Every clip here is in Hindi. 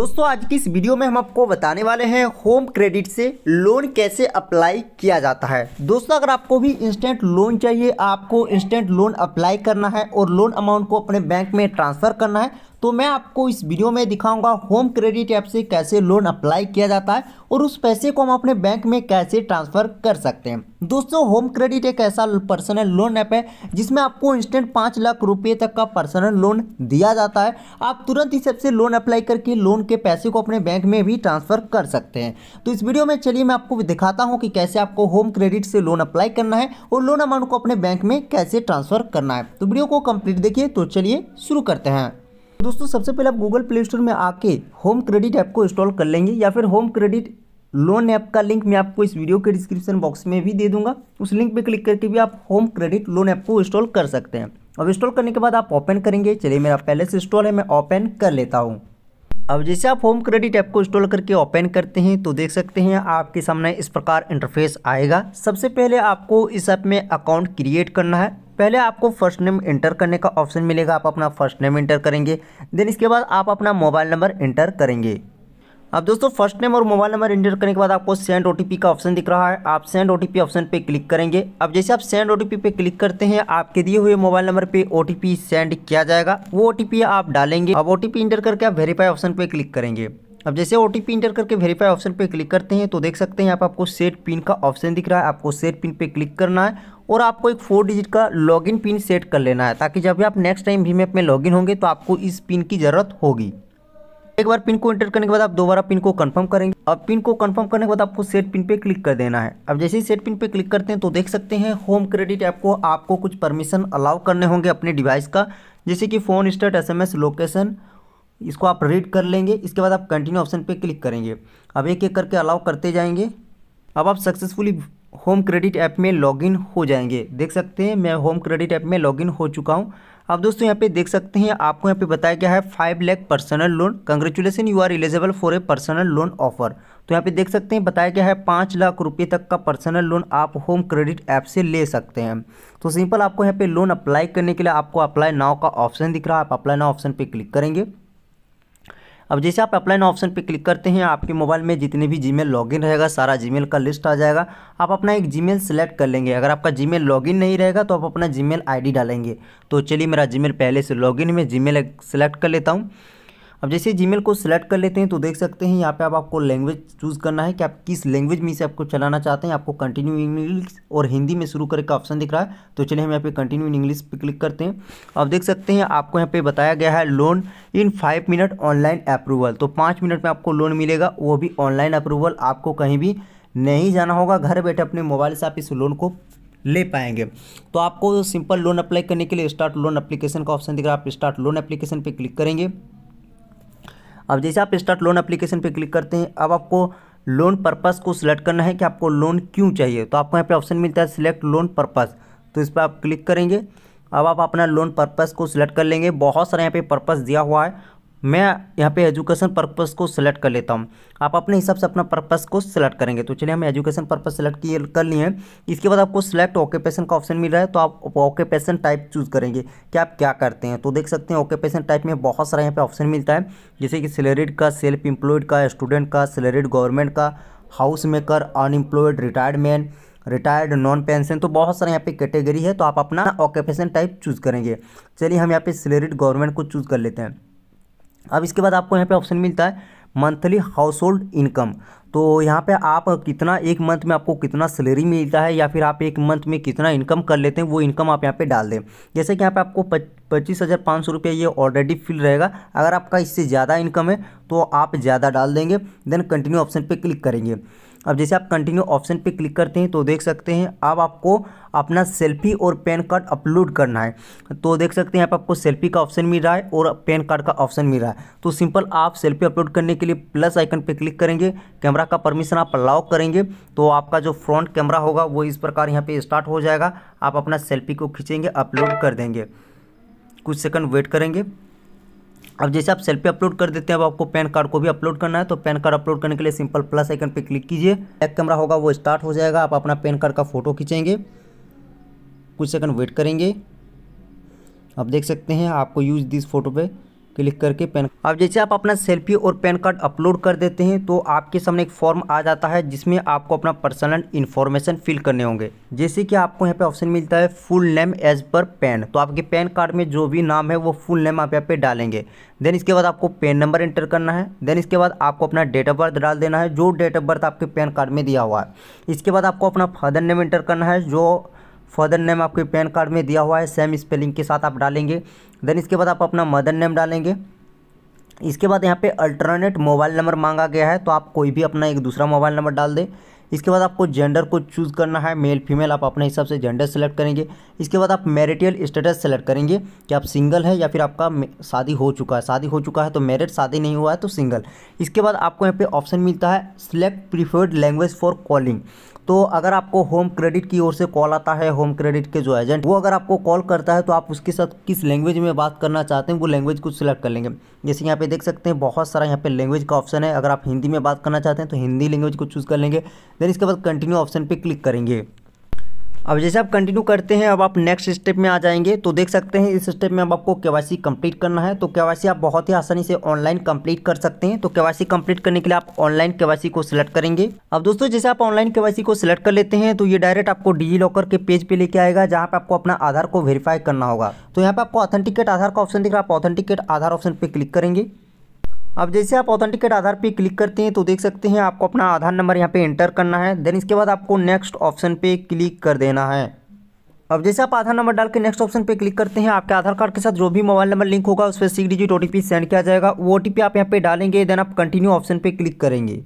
दोस्तों आज की इस वीडियो में हम आपको बताने वाले हैं होम क्रेडिट से लोन कैसे अप्लाई किया जाता है दोस्तों अगर आपको भी इंस्टेंट लोन चाहिए आपको इंस्टेंट लोन अप्लाई करना है और लोन अमाउंट को अपने बैंक में ट्रांसफर करना है तो मैं आपको इस वीडियो में दिखाऊंगा होम क्रेडिट ऐप से कैसे लोन अप्लाई किया जाता है और उस पैसे को हम अपने बैंक में कैसे ट्रांसफ़र कर सकते हैं दोस्तों होम क्रेडिट एक ऐसा पर्सनल लोन ऐप है जिसमें आपको इंस्टेंट पाँच लाख रुपये तक का पर्सनल लोन दिया जाता है आप तुरंत इस ऐप से लोन अप्लाई करके लोन के पैसे को अपने बैंक में भी ट्रांसफ़र कर सकते हैं तो इस वीडियो में चलिए मैं आपको दिखाता हूँ कि कैसे आपको होम क्रेडिट से लोन अप्लाई करना है और लोन अमाउंट को अपने बैंक में कैसे ट्रांसफ़र करना है तो वीडियो को कंप्लीट देखिए तो चलिए शुरू करते हैं दोस्तों सबसे पहले आप गूगल प्ले स्टोर में आके होम क्रेडिट ऐप को इंस्टॉल कर लेंगे या फिर होम क्रेडिट लोन ऐप का लिंक मैं आपको इस वीडियो के डिस्क्रिप्शन बॉक्स में भी दे दूंगा उस लिंक पे क्लिक करके भी आप होम क्रेडिट लोन ऐप को इंस्टॉल कर सकते हैं अब इंस्टॉल करने के बाद आप ओपन करेंगे चलिए मेरा पहले से इंस्टॉल है मैं ओपन कर लेता हूँ अब जैसे आप होम क्रेडिट ऐप को इंस्टॉल करके ओपन करते हैं तो देख सकते हैं आपके सामने इस प्रकार इंटरफेस आएगा सबसे पहले आपको इस ऐप में अकाउंट क्रिएट करना है पहले आपको फर्स्ट नेम इंटर करने का ऑप्शन मिलेगा आप अपना फर्स्ट नेम इंटर करेंगे देन इसके बाद आप अपना मोबाइल नंबर इंटर करेंगे अब दोस्तों फर्स्ट नेम और मोबाइल नंबर इंटर करने के बाद आपको सेंड ओ का ऑप्शन दिख रहा है आप सेंड ओ ऑप्शन पे क्लिक करेंगे अब जैसे आप सेंड ओ पे क्लिक करते हैं आपके दिए हुए मोबाइल नंबर पे ओ सेंड किया जाएगा वो ओ आप डालेंगे अब ओ इंटर करके आप वेरीफाई ऑप्शन पे क्लिक करेंगे अब जैसे ओ इंटर करके वेरीफाई ऑप्शन पे क्लिक करते हैं तो देख सकते हैं आप आपको सेट पिन का ऑप्शन दिख रहा है आपको सेट पिन पे क्लिक करना है और आपको एक फोर डिजिट का लॉगिन पिन सेट कर लेना है ताकि जब भी आप नेक्स्ट टाइम भीम ऐप में लॉगिन होंगे तो आपको इस पिन की ज़रूरत होगी एक बार पिन को एंटर करने के बाद आप दोबारा पिन को कंफर्म करेंगे अब पिन को कंफर्म करने के बाद आपको सेट पिन पे क्लिक कर देना है अब जैसे ही सेट पिन पे क्लिक करते हैं तो देख सकते हैं होम क्रेडिट ऐप को आपको कुछ परमिशन अलाउ करने होंगे अपने डिवाइस का जैसे कि फ़ोन स्टार्ट एस लोकेशन इसको आप रीड कर लेंगे इसके बाद आप कंटिन्यू ऑप्शन पर क्लिक करेंगे अब एक एक करके अलाउ करते जाएंगे अब आप सक्सेसफुली होम क्रेडिट ऐप में लॉगिन हो जाएंगे देख सकते हैं मैं होम क्रेडिट ऐप में लॉगिन हो चुका हूं अब दोस्तों यहाँ पे देख सकते हैं आपको यहाँ पे बताया गया है five lakh personal loan congratulation you are eligible for a personal loan offer तो यहाँ पे देख सकते हैं बताया गया है पाँच लाख रुपये तक का पर्सनल लोन आप होम क्रेडिट ऐप से ले सकते हैं तो सिंपल आपको यहाँ पर लोन अप्लाई करने के लिए आपको अप्लाई नाव का ऑप्शन दिख रहा है आप अप्लाई नाव ऑप्शन पर क्लिक करेंगे अब जैसे आप अपलाइन ऑप्शन पर क्लिक करते हैं आपके मोबाइल में जितने भी जी लॉगिन रहेगा सारा जी का लिस्ट आ जाएगा आप अपना एक जी सेलेक्ट कर लेंगे अगर आपका जी लॉगिन नहीं रहेगा तो आप अपना जी मेल डालेंगे तो चलिए मेरा जी पहले से इन में जी सेलेक्ट कर लेता हूँ अब जैसे जी को सिलेक्ट कर लेते हैं तो देख सकते हैं यहाँ पे अब आपको लैंग्वेज चूज़ करना है कि आप किस लैंग्वेज में से आपको चलाना चाहते हैं आपको कंटिन्यू इंग्लिश और हिंदी में शुरू करके ऑप्शन दिख रहा है तो चलिए हम यहाँ पे कंटिन्यू इन इंग्लिश पे क्लिक करते हैं अब देख सकते हैं आपको यहाँ पे बताया गया है loan in five minute online approval तो पाँच मिनट में आपको लोन मिलेगा वो भी ऑनलाइन अप्रूवल आपको कहीं भी नहीं जाना होगा घर बैठे अपने मोबाइल से आप इस लोन को ले पाएंगे तो आपको सिंपल लोन अप्लाई करने के लिए स्टार्ट लोन एप्लीकेशन का ऑप्शन दिख रहा है आप स्टार्ट लोन एप्लीकेशन पे क्लिक करेंगे अब जैसे आप स्टार्ट लोन एप्लीकेशन पे क्लिक करते हैं अब आपको लोन पर्पस को सिलेक्ट करना है कि आपको लोन क्यों चाहिए तो आपको यहाँ पे ऑप्शन मिलता है सिलेक्ट लोन पर्पस तो इस पर आप क्लिक करेंगे अब आप अपना लोन पर्पस को सिलेक्ट कर लेंगे बहुत सारे यहाँ पे पर्पस दिया हुआ है मैं यहाँ पे एजुकेशन पर्पस को सिलेक्ट कर लेता हूँ आप अपने हिसाब से अपना पर्पस को सिलेक्ट करेंगे तो चलिए हम एजुकेशन पर्पस सेलेक्ट किए कर लिए हैं इसके बाद आपको सिलेक्ट ऑक्यूपेशन का ऑप्शन मिल रहा है तो आप ऑक्यूपेशन टाइप चूज़ करेंगे कि आप क्या करते हैं तो देख सकते हैं ऑक्यूपेशन टाइप में बहुत सारा यहाँ पर ऑप्शन मिलता है जैसे कि सैलरीड का सेल्फ एम्प्लॉयड का स्टूडेंट का सैलरीड गवर्नमेंट का house maker unemployed man retired non pension तो बहुत सारे यहाँ पे कैटेगरी है तो आप अपना ऑक्यूपेशन टाइप चूज़ करेंगे चलिए हम यहाँ पे सैलरीड गवर्नमेंट को चूज़ कर लेते हैं अब इसके बाद आपको यहाँ पे ऑप्शन मिलता है मंथली हाउस होल्ड इनकम तो यहाँ पे आप कितना एक मंथ में आपको कितना सैलरी मिलता है या फिर आप एक मंथ में कितना इनकम कर लेते हैं वो इनकम आप यहाँ पे डाल दें जैसे कि यहाँ पे आपको पच्चीस हज़ार पाँच सौ रुपया ये ऑलरेडी फिल रहेगा अगर आपका इससे ज़्यादा इनकम है तो आप ज़्यादा डाल देंगे देन कंटिन्यू ऑप्शन पर क्लिक करेंगे अब जैसे आप कंटिन्यू ऑप्शन पे क्लिक करते हैं तो देख सकते हैं अब आपको अपना सेल्फी और पैन कार्ड अपलोड करना है तो देख सकते हैं आप आपको सेल्फी का ऑप्शन मिल रहा है और पैन कार्ड का ऑप्शन मिल रहा है तो सिंपल आप सेल्फी अपलोड करने के लिए प्लस आइकन पे क्लिक करेंगे कैमरा का परमिशन आप अलाउ करेंगे तो आपका जो फ्रंट कैमरा होगा वो इस प्रकार यहाँ पर स्टार्ट हो जाएगा आप अपना सेल्फी को खींचेंगे अपलोड कर देंगे कुछ सेकंड वेट करेंगे अब जैसे आप सेल्फी अपलोड कर देते हैं अब आपको पैन कार्ड को भी अपलोड करना है तो पैन कार्ड अपलोड करने के लिए सिंपल प्लस आइकन पर क्लिक कीजिए बैक कैमरा होगा वो स्टार्ट हो जाएगा आप अपना पैन कार्ड का फोटो खींचेंगे कुछ सेकंड वेट करेंगे अब देख सकते हैं आपको यूज दिस फोटो पे क्लिक करके पैन अब जैसे आप अपना सेल्फी और पैन कार्ड अपलोड कर देते हैं तो आपके सामने एक फॉर्म आ जाता है जिसमें आपको अपना पर्सनल इन्फॉर्मेशन फिल करने होंगे जैसे कि आपको यहाँ पे ऑप्शन मिलता है full name as per PAN तो आपके पैन कार्ड में जो भी नाम है वो फुल नेम आप यहाँ पे डालेंगे देन इसके बाद आपको पेन नंबर एंटर करना है देन इसके बाद आपको अपना डेट ऑफ बर्थ डाल देना है जो डेट ऑफ बर्थ आपके पैन कार्ड में दिया हुआ है इसके बाद आपको अपना फादर नेम एंटर करना है जो फादर नेम आपके पैन कार्ड में दिया हुआ है सेम स्पेलिंग के साथ आप डालेंगे देन इसके बाद आप अपना मदर नेम डालेंगे इसके बाद यहाँ पे अल्टरनेट मोबाइल नंबर मांगा गया है तो आप कोई भी अपना एक दूसरा मोबाइल नंबर डाल दें इसके बाद आपको जेंडर को चूज़ करना है मेल फीमेल आप अपने हिसाब से जेंडर सेलेक्ट करेंगे इसके बाद आप मैरिटल स्टेटस सेलेक्ट करेंगे कि आप सिंगल है या फिर आपका शादी हो चुका है शादी हो चुका है तो मैरिड शादी नहीं हुआ है तो सिंगल इसके बाद आपको यहाँ पे ऑप्शन मिलता है select preferred language for calling तो अगर आपको होम क्रेडिट की ओर से कॉल आता है होम क्रेडिट के जो एजेंट वो अगर आपको कॉल करता है तो आप उसके साथ किस लैंग्वेज में बात करना चाहते हैं वो लैंग्वेज को सिलेक्ट कर लेंगे जैसे यहाँ पे देख सकते हैं बहुत सारा यहाँ पे लैंग्वेज का ऑप्शन है अगर आप हिंदी में बात करना चाहते हैं तो हिंदी लैंग्वेज को चूज़ कर लेंगे देन इसके बाद कंटिन्यू ऑप्शन पर क्लिक करेंगे अब जैसे आप कंटिन्यू करते हैं अब आप नेक्स्ट स्टेप में आ जाएंगे तो देख सकते हैं इस स्टेप में अब आपको केवासी कंप्लीट करना है तो केवासी आप बहुत ही आसानी से ऑनलाइन कंप्लीट कर सकते हैं तो केवासी कंप्लीट करने के लिए आप ऑनलाइन केवासी को सिलेक्ट करेंगे अब दोस्तों जैसे आप ऑनलाइन केवासी को सिलेक्ट कर लेते हैं तो ये डायरेक्ट आपको डिजी लॉकर के पेज पर लेके आएगा जहाँ पर आपको अपना आधार को वेरीफाई करना होगा तो यहाँ पर आपको ऑथेंटिकेट आधार का ऑप्शन दिख रहा है आप ऑथेंटिकेट आधार ऑप्शन पर क्लिक करेंगे अब जैसे आप ऑथेंटिकेट आधार पे क्लिक करते हैं तो देख सकते हैं आपको अपना आधार नंबर यहाँ पे एंटर करना है देन इसके बाद आपको नेक्स्ट ऑप्शन पे क्लिक कर देना है अब जैसे आप आधार नंबर डाल के नेक्स्ट ऑप्शन पे क्लिक करते हैं आपके आधार कार्ड के साथ जो भी मोबाइल नंबर लिंक होगा उस पर सिक्स डिजिट ओ सेंड किया जाएगा वो ओ आप यहाँ पे डालेंगे देन आप कंटिन्यू ऑप्शन पे क्लिक करेंगे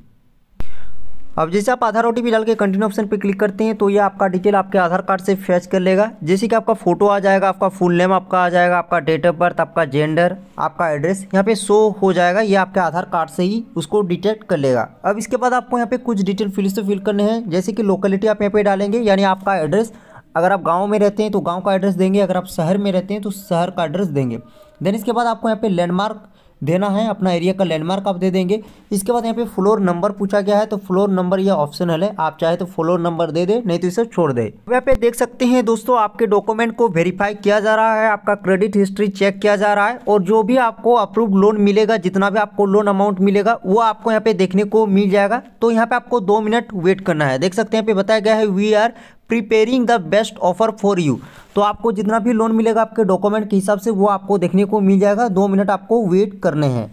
अब जैसे आप आधार ओ डाल के कंटिन्यू ऑप्शन पर क्लिक करते हैं तो ये आपका डिटेल आपके आधार कार्ड से फैच कर लेगा जैसे कि आपका फोटो आ जाएगा आपका फुल नेम आपका आ जाएगा आपका डेट ऑफ बर्थ आपका जेंडर आपका एड्रेस यहाँ पे शो हो जाएगा ये आपके आधार कार्ड से ही उसको डिटेक्ट कर लेगा अब इसके बाद आपको यहाँ पे कुछ डिटेल फिल से फिल करने हैं जैसे कि लोकेलिटी आप यहाँ पे डालेंगे यानी आपका एड्रेस अगर आप गाँव में रहते हैं तो गाँव का एड्रेस देंगे अगर आप शहर में रहते हैं तो शहर का एड्रेस देंगे देन इसके बाद आपको यहाँ पे लैंडमार्क देना है अपना एरिया का लैंडमार्क आप दे देंगे इसके बाद यहाँ पे फ्लोर नंबर पूछा गया है तो फ्लोर नंबर यह ऑप्शनल है आप चाहे तो फ्लोर नंबर दे दे नहीं तो इसे छोड़ दे यहाँ पे देख सकते हैं दोस्तों आपके डॉक्यूमेंट को वेरीफाई किया जा रहा है आपका क्रेडिट हिस्ट्री चेक किया जा रहा है और जो भी आपको अप्रूव लोन मिलेगा जितना भी आपको लोन अमाउंट मिलेगा वो आपको यहाँ पे देखने को मिल जाएगा तो यहाँ पे आपको दो मिनट वेट करना है देख सकते हैं यहाँ पे बताया गया है we are preparing the best offer for you तो आपको जितना भी लोन मिलेगा आपके डॉक्यूमेंट के हिसाब से वो आपको देखने को मिल जाएगा दो मिनट आपको वेट करने हैं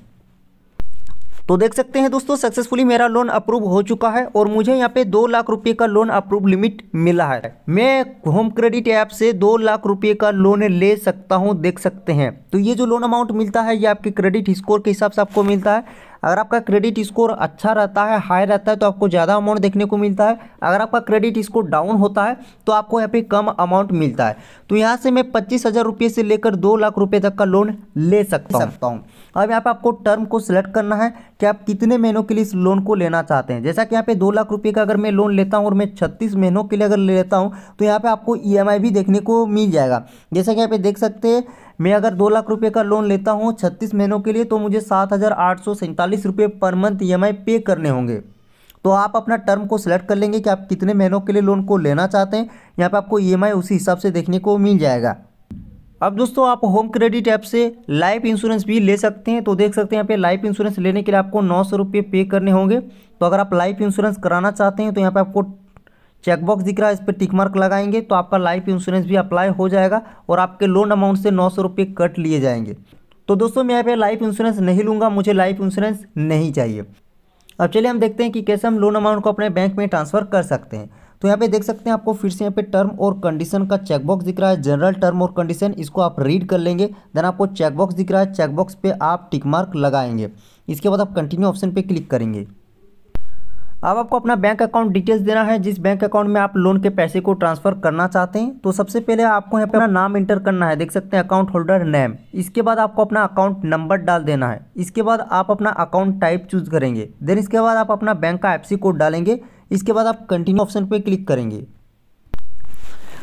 तो देख सकते हैं दोस्तों सक्सेसफुली मेरा लोन अप्रूव हो चुका है और मुझे यहाँ पे दो लाख रुपए का लोन अप्रूव लिमिट मिला है मैं होम क्रेडिट ऐप से दो लाख रुपए का लोन ले सकता हूँ देख सकते हैं तो ये जो लोन अमाउंट मिलता है ये आपके क्रेडिट स्कोर के हिसाब से आपको मिलता है अगर आपका क्रेडिट स्कोर अच्छा रहता है हाई रहता है तो आपको ज़्यादा अमाउंट देखने को मिलता है अगर आपका क्रेडिट स्कोर डाउन होता है तो आपको यहाँ पे कम अमाउंट मिलता है तो यहाँ से मैं पच्चीस हज़ार रुपये से लेकर दो लाख रुपये तक का लोन ले सकता हूँ अब यहाँ पर आपको टर्म को सिलेक्ट करना है कि आप कितने महीनों के लिए इस लोन को लेना चाहते हैं जैसा कि यहाँ पे दो लाख रुपये का अगर मैं लोन लेता हूँ और मैं छत्तीस महीनों के लिए अगर लेता हूँ तो यहाँ पर आपको ई e भी देखने को मिल जाएगा जैसा कि यहाँ पे देख सकते हैं मैं अगर दो लाख रुपये का लोन लेता हूँ छत्तीस महीनों के लिए तो मुझे सात हज़ार आठ सौ सैंतालीस रुपये पर मंथ ई पे करने होंगे तो आप अपना टर्म को सिलेक्ट कर लेंगे कि आप कितने महीनों के लिए लोन को लेना चाहते हैं यहाँ पर आपको ई e उसी हिसाब से देखने को मिल जाएगा अब दोस्तों आप होम क्रेडिट ऐप से लाइफ इंश्योरेंस भी ले सकते हैं तो देख सकते हैं यहाँ पे लाइफ इंश्योरेंस लेने के लिए आपको नौ सौ रुपये पे करने होंगे तो अगर आप लाइफ इंश्योरेंस कराना चाहते हैं तो यहाँ पर आपको चेकबॉक्स दिख रहा है इस पर टिक मार्क लगाएंगे तो आपका लाइफ इंश्योरेंस भी अप्लाई हो जाएगा और आपके लोन अमाउंट से नौ सौ रुपये कट लिए जाएंगे तो दोस्तों मैं यहाँ पे लाइफ इंश्योरेंस नहीं लूँगा मुझे लाइफ इंश्योरेंस नहीं चाहिए अब चलिए हम देखते हैं कि कैसे हम लोन अमाउंट को अपने बैंक में ट्रांसफ़र कर सकते हैं तो यहाँ पे देख सकते हैं आपको फिर से यहाँ पे टर्म और कंडीशन का चेकबॉक्स दिख रहा है जनरल टर्म और कंडीशन इसको आप रीड कर लेंगे देन आपको चेकबॉक्स दिख रहा है चेकबॉक्स पे आप टिक मार्क लगाएंगे इसके बाद आप कंटिन्यू ऑप्शन पे क्लिक करेंगे अब आपको अपना बैंक अकाउंट डिटेल्स देना है जिस बैंक अकाउंट में आप लोन के पैसे को ट्रांसफर करना चाहते हैं तो सबसे पहले आपको यहाँ पर अपना नाम इंटर करना है देख सकते हैं अकाउंट होल्डर नेम इसके बाद आपको अपना अकाउंट नंबर डाल देना है इसके बाद आप अपना अकाउंट टाइप चूज करेंगे देन इसके बाद आप अपना बैंक का एफ कोड डालेंगे इसके बाद आप कंटिन्यू ऑप्शन पर क्लिक करेंगे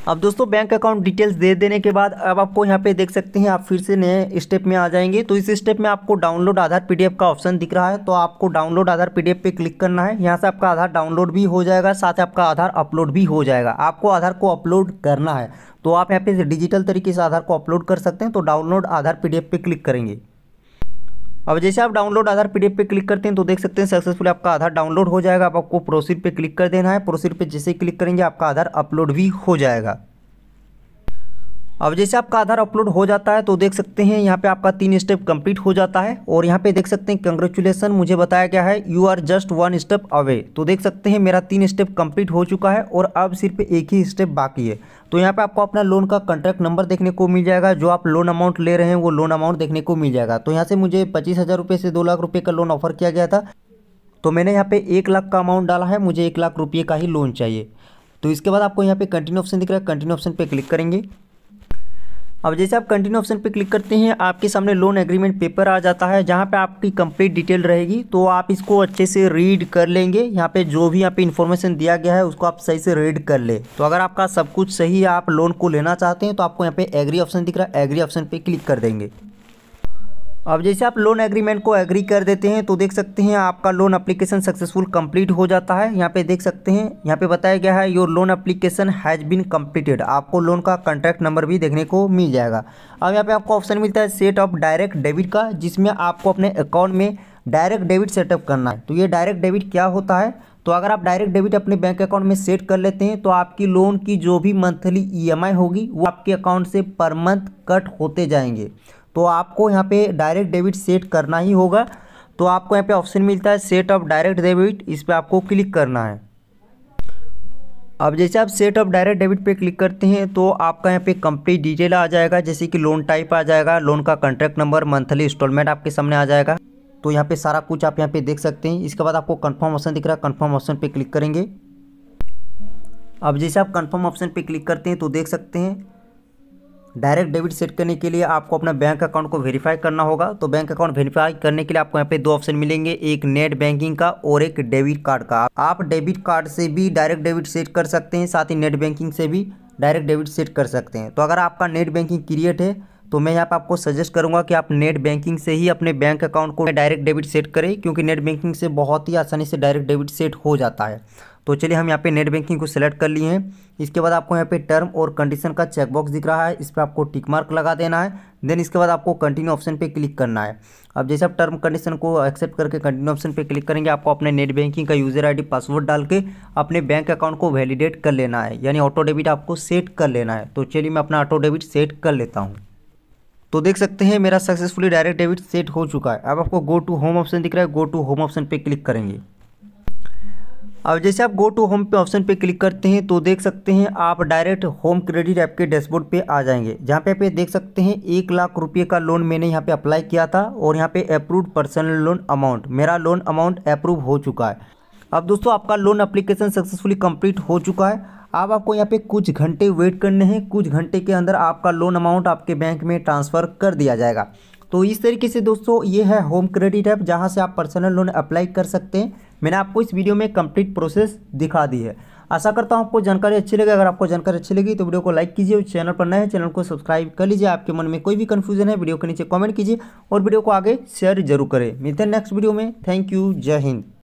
अब दोस्तों बैंक अकाउंट डिटेल्स दे देने के बाद अब आपको यहाँ पे देख सकते हैं आप फिर से नए स्टेप में आ जाएंगे तो इस स्टेप में आपको डाउनलोड आधार पीडीएफ का ऑप्शन दिख रहा है तो आपको डाउनलोड आधार पीडीएफ पे क्लिक करना है यहाँ से आपका आधार डाउनलोड भी हो जाएगा साथ ही आपका आधार अपलोड भी हो जाएगा आपको आधार को अपलोड करना है तो आप यहाँ पे डिजिटल तरीके से आधार को अपलोड कर सकते हैं तो डाउनलोड आधार पीडीएफ पे क्लिक करेंगे अब जैसे आप डाउनलोड आधार पीडीएफ पे क्लिक करते हैं तो देख सकते हैं सक्सेसफुल आपका आधार डाउनलोड हो जाएगा अब आपको प्रोसीड पे क्लिक कर देना है प्रोसीड पे जैसे ही क्लिक करेंगे आपका आधार अपलोड भी हो जाएगा अब जैसे आपका आधार अपलोड हो जाता है तो देख सकते हैं यहाँ पे आपका तीन स्टेप कंप्लीट हो जाता है और यहाँ पे देख सकते हैं कंग्रेचुलेसन मुझे बताया गया है you are just one step away तो देख सकते हैं मेरा तीन स्टेप कंप्लीट हो चुका है और अब सिर्फ एक ही स्टेप बाकी है तो यहाँ पे आपको अपना लोन का कंट्रैक्ट नंबर देखने को मिल जाएगा जो आप लोन अमाउंट ले रहे हैं वो लोन अमाउंट देखने को मिल जाएगा तो यहाँ से मुझे पच्चीस हज़ार रुपये से दो लाख रुपये का लोन ऑफर किया गया था तो मैंने यहाँ पे एक लाख का अमाउंट डाला है मुझे एक लाख रुपये का ही लोन चाहिए तो इसके बाद आपको यहाँ पे कंटिन्यू ऑप्शन दिख रहा है कंटिन्यू ऑप्शन पे क्लिक करेंगे अब जैसे आप कंटिन्यू ऑप्शन पर क्लिक करते हैं आपके सामने लोन एग्रीमेंट पेपर आ जाता है जहाँ पर आपकी कंप्लीट डिटेल रहेगी तो आप इसको अच्छे से रीड कर लेंगे यहाँ पे जो भी यहाँ पे इन्फॉर्मेशन दिया गया है उसको आप सही से रीड कर ले तो अगर आपका सब कुछ सही है आप लोन को लेना चाहते हैं तो आपको यहाँ पे एग्री ऑप्शन दिख रहा है एग्री ऑप्शन पे क्लिक कर देंगे अब जैसे आप लोन एग्रीमेंट को एग्री कर देते हैं तो देख सकते हैं आपका लोन एप्लीकेशन सक्सेसफुल कंप्लीट हो जाता है यहाँ पे देख सकते हैं यहाँ पे बताया गया है your loan application has been completed आपको लोन का कॉन्ट्रैक्ट नंबर भी देखने को मिल जाएगा अब यहाँ पे आपको ऑप्शन मिलता है सेट ऑफ डायरेक्ट डेबिट का जिसमें आपको अपने अकाउंट में डायरेक्ट डेबिट सेटअप करना है तो ये डायरेक्ट डेबिट क्या होता है तो अगर आप डायरेक्ट डेबिट अपने बैंक अकाउंट में सेट कर लेते हैं तो आपकी लोन की जो भी मंथली ईएमआई e होगी वो आपके अकाउंट से पर मंथ कट होते जाएंगे तो आपको यहाँ पे डायरेक्ट डेबिट सेट करना ही होगा तो आपको यहाँ पे ऑप्शन मिलता है सेट ऑफ डायरेक्ट डेबिट इस पर आपको क्लिक करना है अब जैसे आप सेट ऑफ डायरेक्ट डेबिट पे क्लिक करते हैं तो आपका यहाँ पे कंप्लीट डिटेल आ जाएगा जैसे कि लोन टाइप आ जाएगा लोन का कॉन्ट्रैक्ट नंबर मंथली इंस्टॉलमेंट आपके सामने आ जाएगा तो यहाँ पे सारा कुछ आप यहाँ पे देख सकते हैं इसके बाद आपको कन्फर्म ऑप्शन दिख रहा है कन्फर्म ऑप्शन पर क्लिक करेंगे अब जैसे आप कन्फर्म ऑप्शन पर क्लिक करते हैं तो देख सकते हैं डायरेक्ट डेबिट सेट करने के लिए आपको अपना बैंक अकाउंट को वेरीफाई करना होगा तो बैंक अकाउंट वेरीफाई करने के लिए आपको यहाँ पे दो ऑप्शन मिलेंगे एक नेट बैंकिंग का और एक डेबिट कार्ड का आप डेबिट कार्ड से भी डायरेक्ट डेबिट सेट कर सकते हैं साथ ही नेट बैंकिंग से भी डायरेक्ट डेबिट सेट कर सकते हैं तो अगर आपका नेट बैंकिंग क्रिएट है तो मैं यहाँ पर आपको सजेस्ट करूँगा कि आप नेट बैंकिंग से ही अपने बैंक अकाउंट को डायरेक्ट डेबिट सेट करें क्योंकि नेट बैंकिंग से बहुत ही आसानी से डायरेक्ट डेबिट सेट हो जाता है तो चलिए हम यहाँ पे नेट बैंकिंग को सिलेक्ट कर लिए हैं इसके बाद आपको यहाँ पे टर्म और कंडीशन का चेकबॉक्स दिख रहा है इस पर आपको टिक मार्क लगा देना है देन इसके बाद आपको कंटिन्यू ऑप्शन पे क्लिक करना है अब जैसे आप टर्म कंडीशन को एक्सेप्ट करके कंटिन्यू ऑप्शन पे क्लिक करेंगे आपको अपने नेट बैंकिंग का यूज़र आई पासवर्ड डाल के अपने बैंक अकाउंट को वैलिडेट कर लेना है यानी ऑटो डेबिट आपको सेट कर लेना है तो चलिए मैं अपना ऑटो डेबिट सेट कर लेता हूँ तो देख सकते हैं मेरा सक्सेसफुली डायरेक्ट डेबिट सेट हो चुका है अब आपको गो टू होम ऑप्शन दिख रहा है गो टू होम ऑप्शन पे क्लिक करेंगे अब जैसे आप गो टू होम पे ऑप्शन पे क्लिक करते हैं तो देख सकते हैं आप डायरेक्ट होम क्रेडिट ऐप के डैशबोर्ड पे आ जाएंगे जहाँ पे आप देख सकते हैं एक लाख रुपये का लोन मैंने यहाँ पे अप्लाई किया था और यहाँ पे अप्रूव्ड पर्सनल लोन अमाउंट मेरा लोन अमाउंट अप्रूव हो चुका है अब दोस्तों आपका लोन अप्लीकेशन सक्सेसफुली कंप्लीट हो चुका है अब आपको यहाँ पे कुछ घंटे वेट करने हैं कुछ घंटे के अंदर आपका लोन अमाउंट आपके बैंक में ट्रांसफ़र कर दिया जाएगा तो इस तरीके से दोस्तों ये है होम क्रेडिट ऐप जहाँ से आप पर्सनल लोन अप्लाई कर सकते हैं मैंने आपको इस वीडियो में कंप्लीट प्रोसेस दिखा दी है आशा करता हूँ आपको जानकारी अच्छी लगी अगर आपको जानकारी अच्छी लगी तो वीडियो को लाइक कीजिए और चैनल पर नए चैनल को सब्सक्राइब कर लीजिए आपके मन में कोई भी कन्फ्यूजन है वीडियो के नीचे कॉमेंट कीजिए और वीडियो को आगे शेयर जरूर करें मिलते हैं नेक्स्ट वीडियो में थैंक यू जय हिंद